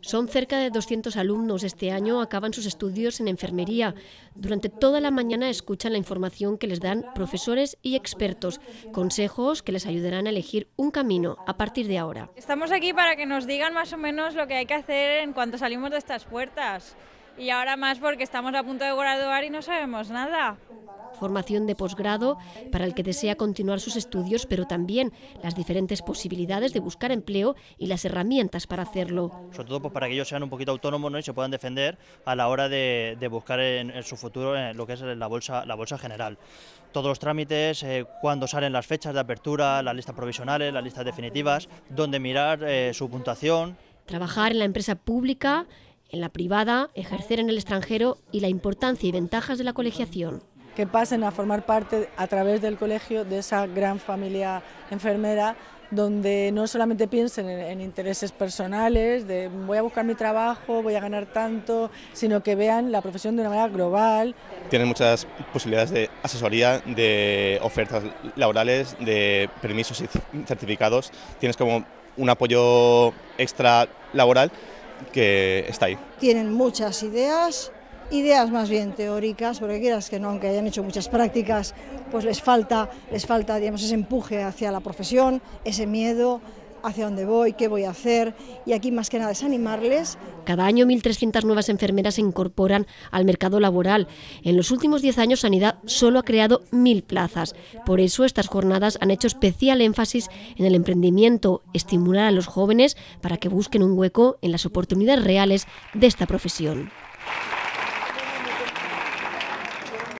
Son cerca de 200 alumnos. Este año acaban sus estudios en enfermería. Durante toda la mañana escuchan la información que les dan profesores y expertos, consejos que les ayudarán a elegir un camino a partir de ahora. Estamos aquí para que nos digan más o menos lo que hay que hacer en cuanto salimos de estas puertas. Y ahora más porque estamos a punto de graduar y no sabemos nada formación de posgrado para el que desea continuar sus estudios, pero también las diferentes posibilidades de buscar empleo y las herramientas para hacerlo. Sobre todo pues, para que ellos sean un poquito autónomos y se puedan defender a la hora de, buscar en, su futuro en lo que es la bolsa, la bolsa general. Todos los trámites, eh, cuando salen las fechas de apertura, las listas provisionales, las listas definitivas, dónde mirar eh, su puntuación. Trabajar en la empresa pública, en la privada, ejercer en el extranjero y la importancia y ventajas de la colegiación que pasen a formar parte a través del colegio de esa gran familia enfermera donde no solamente piensen en, intereses personales, de voy a buscar mi trabajo, voy a ganar tanto, sino que vean la profesión de una manera global. Tienen muchas posibilidades de asesoría, de ofertas laborales, de permisos y certificados. Tienes como un apoyo extra laboral que está ahí. Tienen muchas ideas, ideas más bien teóricas, porque quieras que no, aunque hayan hecho muchas prácticas, pues les falta, les falta digamos, ese empuje hacia la profesión, ese miedo, hacia dónde voy, qué voy a hacer, y aquí más que nada es animarles. Cada año 1.300 nuevas enfermeras se incorporan al mercado laboral. En los últimos 10 años Sanidad solo ha creado 1.000 plazas. Por eso estas jornadas han hecho especial énfasis en el emprendimiento, estimular a los jóvenes para que busquen un hueco en las oportunidades reales de esta profesión.